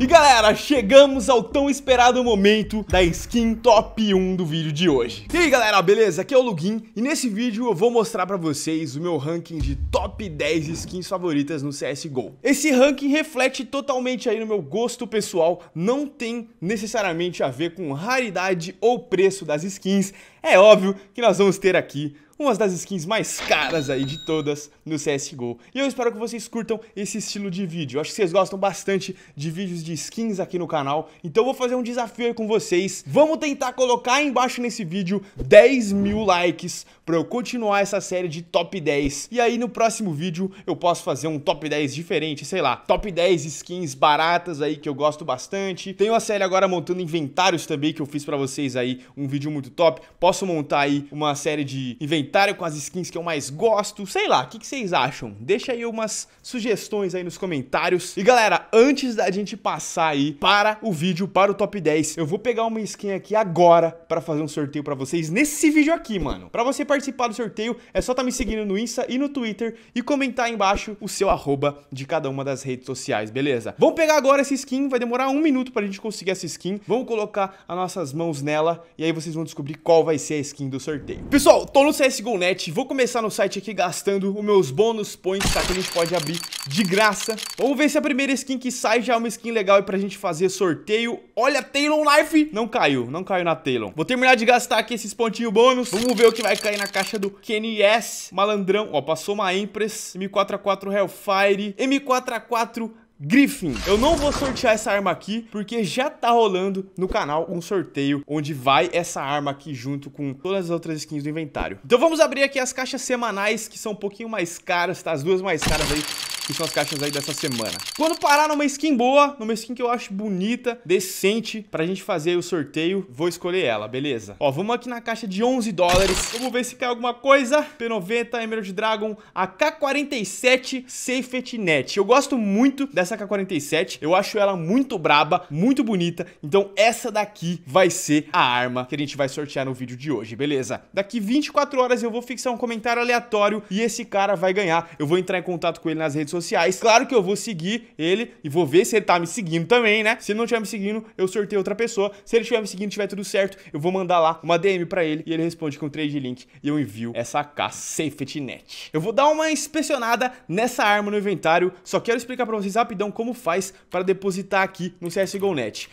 E galera, chegamos ao tão esperado momento da skin top 1 do vídeo de hoje. E aí galera, beleza? Aqui é o Lugin e nesse vídeo eu vou mostrar pra vocês o meu ranking de top 10 skins favoritas no CSGO. Esse ranking reflete totalmente aí no meu gosto pessoal, não tem necessariamente a ver com raridade ou preço das skins. É óbvio que nós vamos ter aqui uma das skins mais caras aí de todas no CSGO. E eu espero que vocês curtam esse estilo de vídeo. Eu acho que vocês gostam bastante de vídeos de skins aqui no canal, então eu vou fazer um desafio aí com vocês. Vamos tentar colocar aí embaixo nesse vídeo 10 mil likes pra eu continuar essa série de top 10. E aí no próximo vídeo eu posso fazer um top 10 diferente, sei lá, top 10 skins baratas aí que eu gosto bastante. Tenho a série agora montando inventários também que eu fiz pra vocês aí, um vídeo muito top. Posso montar aí uma série de inventários comentário com as skins que eu mais gosto. Sei lá, o que, que, vocês acham? Deixa aí umas sugestões aí nos comentários. E galera, antes da gente passar aí para o vídeo, para o top 10, eu vou pegar uma skin aqui agora para fazer um sorteio para vocês nesse vídeo aqui, mano. Para você participar do sorteio, é só tá me seguindo no Insta e no Twitter e comentar aí embaixo o seu arroba de cada uma das redes sociais, beleza? Vamos pegar agora essa skin, vai demorar um minuto pra gente conseguir essa skin. Vamos colocar as nossas mãos nela e aí vocês vão descobrir qual vai ser a skin do sorteio. Pessoal, tô no CS. CSGO.net. Vou começar no site aqui gastando os meus bônus points, tá? Que a gente pode abrir de graça. Vamos ver se a primeira skin que sai já é uma skin legal e pra gente fazer sorteio. Olha, Taylor Life! Não caiu, não caiu na Taylor. Vou terminar de gastar aqui esses pontinhos bônus. Vamos ver o que vai cair na caixa do Kenny S. Malandrão. Ó, passou uma Empress. M4A4 Hellfire. M4A4 Griffin. Eu não vou sortear essa arma aqui, porque já tá rolando no canal um sorteio onde vai essa arma aqui junto com todas as outras skins do inventário. Então vamos abrir aqui as caixas semanais, que são um pouquinho mais caras, tá? As duas mais caras aí que são as caixas aí dessa semana. Quando parar numa skin boa, numa skin que eu acho bonita, decente, pra gente fazer o sorteio, vou escolher ela, beleza? Ó, vamos aqui na caixa de 11 dólares, vamos ver se cai alguma coisa. P90, Emerald Dragon, AK-47 Safety Net. Eu gosto muito dessa AK-47, eu acho ela muito braba, muito bonita, então essa daqui vai ser a arma que a gente vai sortear no vídeo de hoje, beleza? Daqui 24 horas eu vou fixar um comentário aleatório e esse cara vai ganhar. Eu vou entrar em contato com ele nas redes sociais. Claro que eu vou seguir ele e vou ver se ele tá me seguindo também, né? Se ele não estiver me seguindo, eu sorteio outra pessoa. Se ele estiver me seguindo, e tiver tudo certo, eu vou mandar lá uma DM para ele e ele responde com trade link e eu envio essa K Safety Net. Eu vou dar uma inspecionada nessa arma no inventário, só quero explicar para vocês rapidão como faz para depositar aqui no CSGO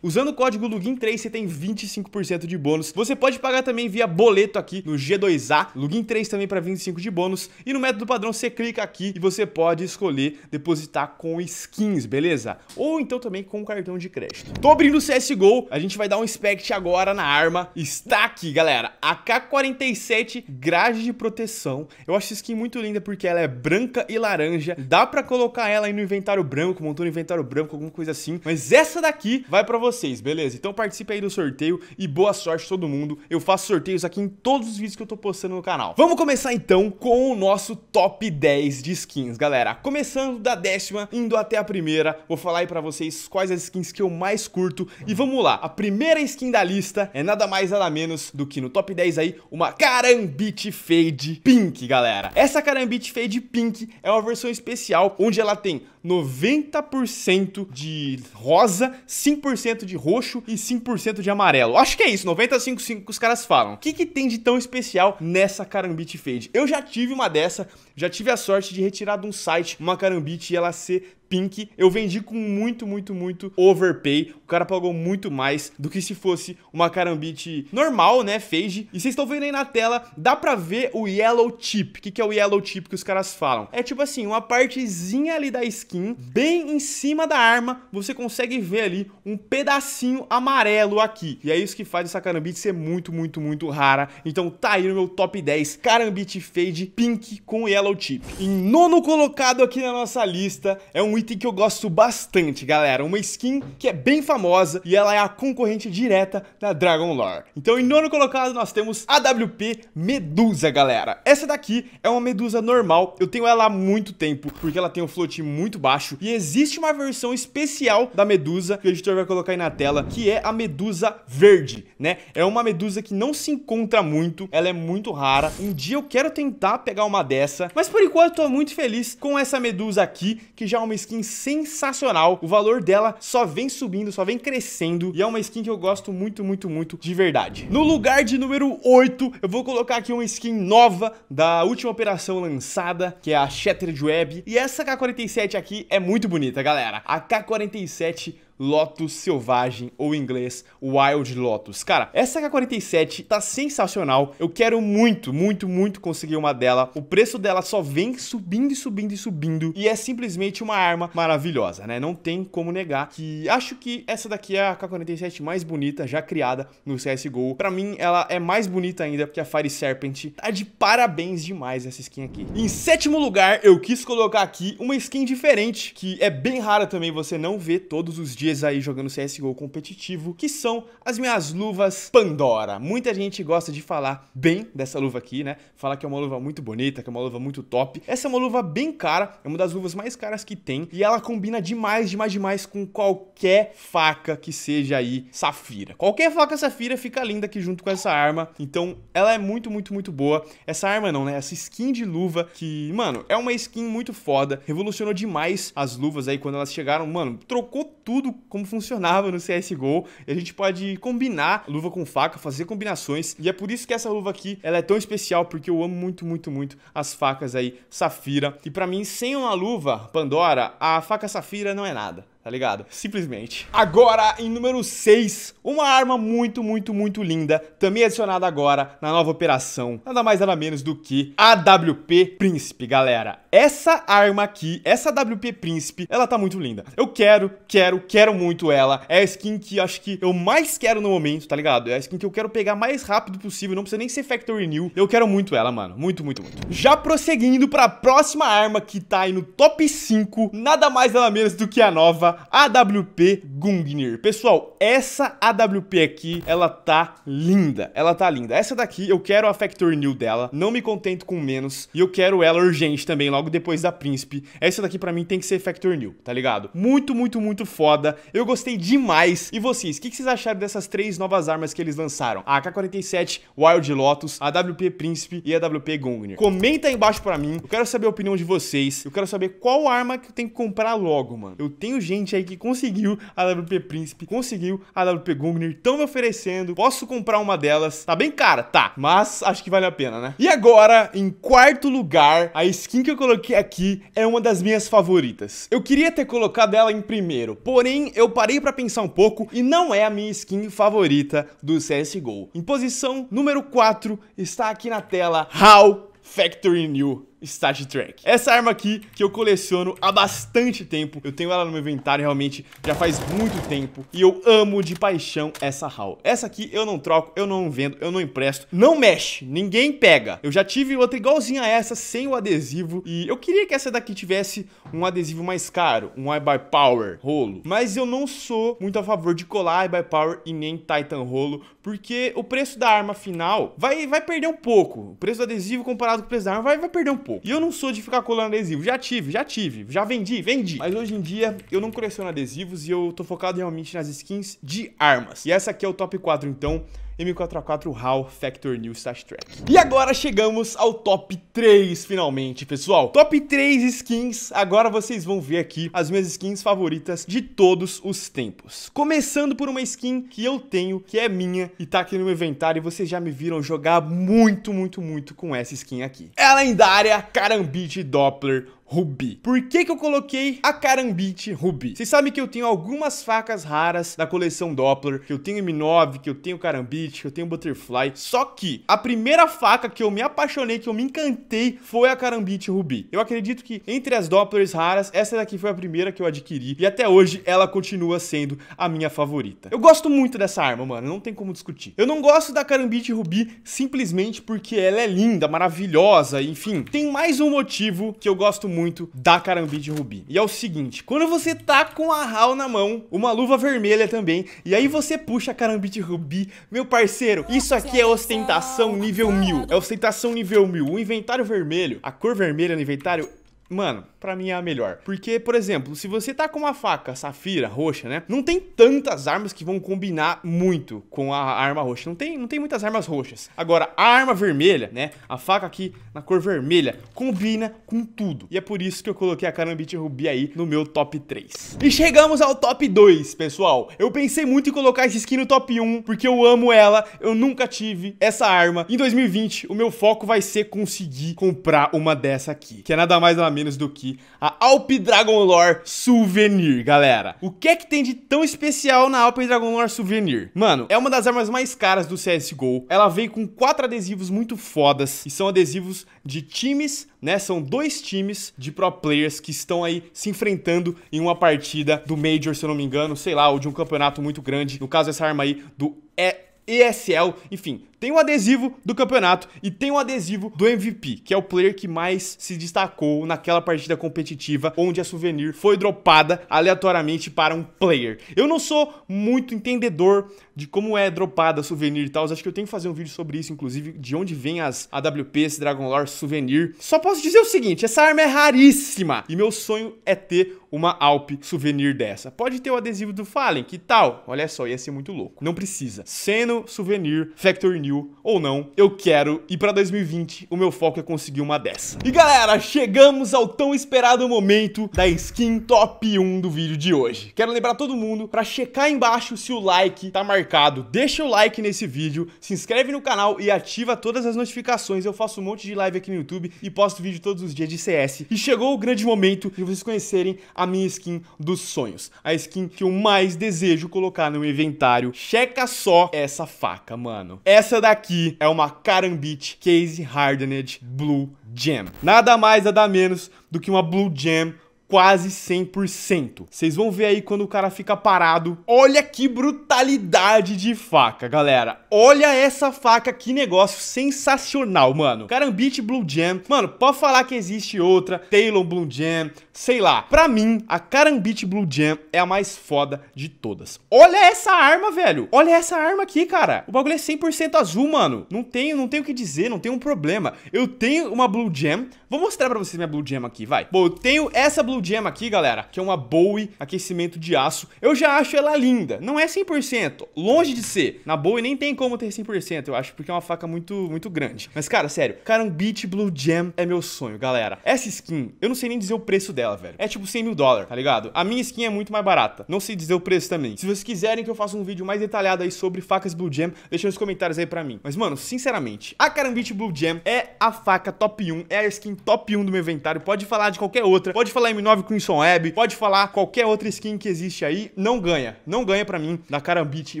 Usando o código LUGIN3 você tem 25% de bônus. Você pode pagar também via boleto aqui no G2A, LUGIN3 também para 25 de bônus e no método padrão você clica aqui e você pode escolher escolher depositar com skins, beleza? Ou então também com cartão de crédito. Tô abrindo o CSGO, a gente vai dar um inspect agora na arma. Está aqui, galera, AK-47 grade de proteção. Eu acho essa skin muito linda porque ela é branca e laranja. Dá pra colocar ela aí no inventário branco, montou no inventário branco, alguma coisa assim. Mas essa daqui vai pra vocês, beleza? Então participe aí do sorteio e boa sorte todo mundo. Eu faço sorteios aqui em todos os vídeos que eu tô postando no canal. Vamos começar então com o nosso top 10 de skins, galera. Começando Começando da décima, indo até a primeira, vou falar aí pra vocês quais as skins que eu mais curto. E vamos lá, a primeira skin da lista é nada mais nada menos do que no top 10 aí, uma Carambit Fade Pink, galera. Essa Carambit Fade Pink é uma versão especial, onde ela tem 90% de rosa, 5% de roxo e 5% de amarelo. Acho que é isso, 95,5% que os caras falam. O que, que tem de tão especial nessa Carambit Fade? Eu já tive uma dessa, já tive a sorte de retirar de um site uma carambite e ela ser Pink, eu vendi com muito, muito, muito overpay. O cara pagou muito mais do que se fosse uma carambite normal, né, fade. E vocês estão vendo aí na tela, dá pra ver o yellow chip. O que, que é o yellow chip que os caras falam? É tipo assim, uma partezinha ali da skin, bem em cima da arma, você consegue ver ali um pedacinho amarelo aqui. E é isso que faz essa carambite ser muito, muito, muito rara. Então tá aí no meu top 10, carambite fade pink com yellow chip. Em nono colocado aqui na nossa lista é um item que eu gosto bastante, galera. Uma skin que é bem famosa e ela é a concorrente direta da Dragon Lore. Então, em nono colocado, nós temos a WP Medusa, galera. Essa daqui é uma medusa normal. Eu tenho ela há muito tempo, porque ela tem um float muito baixo. E existe uma versão especial da medusa, que o editor vai colocar aí na tela, que é a medusa verde, né? É uma medusa que não se encontra muito, ela é muito rara. Um dia eu quero tentar pegar uma dessa, mas por enquanto eu tô muito feliz com essa medusa aqui, que já é uma skin skin sensacional. O valor dela só vem subindo, só vem crescendo. E é uma skin que eu gosto muito, muito, muito de verdade. No lugar de número 8, eu vou colocar aqui uma skin nova da última operação lançada, que é a Shattered Web. E essa K-47 aqui é muito bonita, galera. A K-47 Lotus Selvagem, ou em inglês Wild Lotus. Cara, essa K47 tá sensacional, eu quero muito, muito, muito conseguir uma dela. O preço dela só vem subindo e subindo e subindo, e é simplesmente uma arma maravilhosa, né? Não tem como negar que acho que essa daqui é a K47 mais bonita já criada no CSGO. Pra mim, ela é mais bonita ainda que a Fire Serpent. Tá de parabéns demais essa skin aqui. Em sétimo lugar, eu quis colocar aqui uma skin diferente, que é bem rara também, você não vê todos os dias dias aí jogando CSGO competitivo, que são as minhas luvas Pandora. Muita gente gosta de falar bem dessa luva aqui, né? Fala que é uma luva muito bonita, que é uma luva muito top. Essa é uma luva bem cara, é uma das luvas mais caras que tem, e ela combina demais, demais, demais com qualquer faca que seja aí safira. Qualquer faca safira fica linda aqui junto com essa arma, então ela é muito, muito, muito boa. Essa arma não, né? Essa skin de luva que, mano, é uma skin muito foda, revolucionou demais as luvas aí quando elas chegaram, mano, trocou tudo tudo como funcionava no CSGO. E a gente pode combinar luva com faca, fazer combinações. E é por isso que essa luva aqui, ela é tão especial, porque eu amo muito, muito, muito as facas aí Safira. E para mim, sem uma luva Pandora, a faca Safira não é nada tá ligado? Simplesmente. Agora, em número 6, uma arma muito, muito, muito linda, também adicionada agora na nova operação, nada mais nada menos do que a WP Príncipe, galera. Essa arma aqui, essa WP Príncipe, ela tá muito linda. Eu quero, quero, quero muito ela. É a skin que acho que eu mais quero no momento, tá ligado? É a skin que eu quero pegar mais rápido possível, não precisa nem ser Factory New. Eu quero muito ela, mano. Muito, muito, muito. Já prosseguindo pra próxima arma que tá aí no top 5, nada mais nada menos do que a nova AWP Gungnir. Pessoal, essa AWP aqui, ela tá linda. Ela tá linda. Essa daqui, eu quero a Factor New dela. Não me contento com menos. E eu quero ela urgente também, logo depois da Príncipe. Essa daqui pra mim tem que ser Factor New, tá ligado? Muito, muito, muito foda. Eu gostei demais. E vocês, o que, que, vocês acharam dessas três novas armas que eles lançaram? A AK-47, Wild Lotus, a Príncipe e a AWP Gungnir. Comenta aí embaixo pra mim. Eu quero saber a opinião de vocês. Eu quero saber qual arma que eu tenho que comprar logo, mano. Eu tenho gente gente aí que conseguiu a WP Príncipe, conseguiu a WP Gungnir, estão me oferecendo, posso comprar uma delas. Tá bem cara? Tá, mas acho que vale a pena, né? E agora, em quarto lugar, a skin que eu coloquei aqui é uma das minhas favoritas. Eu queria ter colocado ela em primeiro, porém eu parei para pensar um pouco e não é a minha skin favorita do CSGO. Em posição número 4 está aqui na tela How Factory New Star Trek. Essa arma aqui que eu coleciono há bastante tempo, eu tenho ela no meu inventário realmente já faz muito tempo e eu amo de paixão essa HAL. Essa aqui eu não troco, eu não vendo, eu não empresto, não mexe, ninguém pega. Eu já tive outra igualzinha a essa sem o adesivo e eu queria que essa daqui tivesse um adesivo mais caro, um I by Power rolo, mas eu não sou muito a favor de colar I by Power e nem Titan rolo, porque o preço da arma final vai, vai perder um pouco. O preço do adesivo comparado com o preço da arma vai, vai perder um pouco pouco. E eu não sou de ficar colando adesivo. Já tive, já tive, já vendi, vendi. Mas hoje em dia eu não coleciono adesivos e eu tô focado realmente nas skins de armas. E essa aqui é o top 4, então. M4A4 HAL Factor New Star Trek. E agora chegamos ao top 3, finalmente, pessoal. Top 3 skins. Agora vocês vão ver aqui as minhas skins favoritas de todos os tempos. Começando por uma skin que eu tenho, que é minha e tá aqui no meu inventário. E vocês já me viram jogar muito, muito, muito com essa skin aqui. É a lendária Carambit Doppler rubi. Por que que eu coloquei a carambite rubi? Vocês sabem que eu tenho algumas facas raras da coleção Doppler, que eu tenho M9, que eu tenho carambite, que eu tenho butterfly. Só que a primeira faca que eu me apaixonei, que eu me encantei, foi a carambite rubi. Eu acredito que entre as Dopplers raras, essa daqui foi a primeira que eu adquiri e até hoje ela continua sendo a minha favorita. Eu gosto muito dessa arma, mano, não tem como discutir. Eu não gosto da carambite rubi simplesmente porque ela é linda, maravilhosa, enfim. Tem mais um motivo que eu gosto muito muito da de Rubi. E é o seguinte, quando você tá com a HAL na mão, uma luva vermelha também, e aí você puxa a de Rubi, meu parceiro, isso aqui é, é ostentação nível 1000. É ostentação nível 1000. O inventário vermelho, a cor vermelha no inventário, mano para mim é a melhor. Porque, por exemplo, se você tá com uma faca safira roxa, né? Não tem tantas armas que vão combinar muito com a arma roxa. Não tem, não tem muitas armas roxas. Agora, a arma vermelha, né? A faca aqui na cor vermelha combina com tudo. E é por isso que eu coloquei a Carambit Rubi aí no meu top 3. E chegamos ao top 2, pessoal. Eu pensei muito em colocar essa skin no top 1, porque eu amo ela. Eu nunca tive essa arma. Em 2020, o meu foco vai ser conseguir comprar uma dessa aqui. Que é nada mais nada menos do que a Alp Dragon Lore Souvenir, galera. O que é que tem de tão especial na Alp Dragon Lore Souvenir? Mano, é uma das armas mais caras do CSGO. Ela veio com quatro adesivos muito fodas e são adesivos de times, né? São dois times de pro players que estão aí se enfrentando em uma partida do Major, se eu não me engano, sei lá, ou de um campeonato muito grande. No caso, essa arma aí do... E ESL, enfim, tem o um adesivo do campeonato e tem o um adesivo do MVP, que é o player que mais se destacou naquela partida competitiva onde a Souvenir foi dropada aleatoriamente para um player. Eu não sou muito entendedor de como é dropada Souvenir e tal, acho que eu tenho que fazer um vídeo sobre isso, inclusive, de onde vem as AWPs, Dragon Lore, Souvenir. Só posso dizer o seguinte, essa arma é raríssima e meu sonho é ter uma Alp Souvenir dessa. Pode ter o adesivo do Fallen, que tal? Olha só, ia ser muito louco. Não precisa. Sendo pequeno souvenir, Factory New ou não, eu quero e para 2020 o meu foco é conseguir uma dessa. E galera, chegamos ao tão esperado momento da skin top 1 do vídeo de hoje. Quero lembrar todo mundo para checar embaixo se o like tá marcado. Deixa o like nesse vídeo, se inscreve no canal e ativa todas as notificações. Eu faço um monte de live aqui no YouTube e posto vídeo todos os dias de CS. E chegou o grande momento de vocês conhecerem a minha skin dos sonhos, a skin que eu mais desejo colocar no meu inventário. Checa só essa essa faca, mano. Essa daqui é uma Karambit Case Hardened Blue Gem. Nada mais, nada menos do que uma Blue Gem quase 100%. Vocês vão ver aí quando o cara fica parado. Olha que brutalidade de faca, galera. Olha essa faca, que negócio sensacional, mano. Carambit Blue Jam. Mano, pode falar que existe outra. Taylor Blue Jam, sei lá. Pra mim, a Carambit Blue Jam é a mais foda de todas. Olha essa arma, velho. Olha essa arma aqui, cara. O bagulho é 100% azul, mano. Não tenho, não tenho o que dizer, não tenho um problema. Eu tenho uma Blue Jam. Vou mostrar pra vocês minha Blue Jam aqui, vai. Bom, eu tenho essa Blue Steel aqui, galera, que é uma Bowie aquecimento de aço, eu já acho ela linda. Não é 100%, longe de ser. Na Bowie nem tem como ter 100%, eu acho, porque é uma faca muito, muito grande. Mas, cara, sério, cara, um Blue Jam é meu sonho, galera. Essa skin, eu não sei nem dizer o preço dela, velho. É tipo 100 mil dólares, tá ligado? A minha skin é muito mais barata. Não sei dizer o preço também. Se vocês quiserem que eu faça um vídeo mais detalhado aí sobre facas Blue Jam, deixa nos comentários aí pra mim. Mas, mano, sinceramente, a Carambit Blue Jam é a faca top 1, é a skin top 1 do meu inventário. Pode falar de qualquer outra, pode falar em menor Crimson Web, pode falar qualquer outra skin que existe aí, não ganha. Não ganha para mim na Karambit e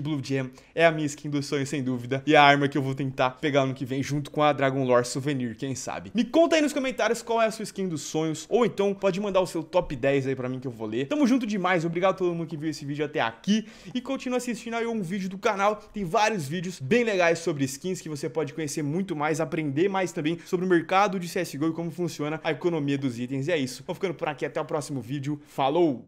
Blue Jam. É a minha skin dos sonhos, sem dúvida. E a arma que eu vou tentar pegar no que vem junto com a Dragon Lore Souvenir, quem sabe. Me conta aí nos comentários qual é a sua skin dos sonhos, ou então pode mandar o seu top 10 aí para mim que eu vou ler. Tamo junto demais, obrigado a todo mundo que viu esse vídeo até aqui e continua assistindo aí um vídeo do canal. Tem vários vídeos bem legais sobre skins que você pode conhecer muito mais, aprender mais também sobre o mercado de CSGO e como funciona a economia dos itens. E é isso. Vou ficando por aqui até até o próximo vídeo. Falou!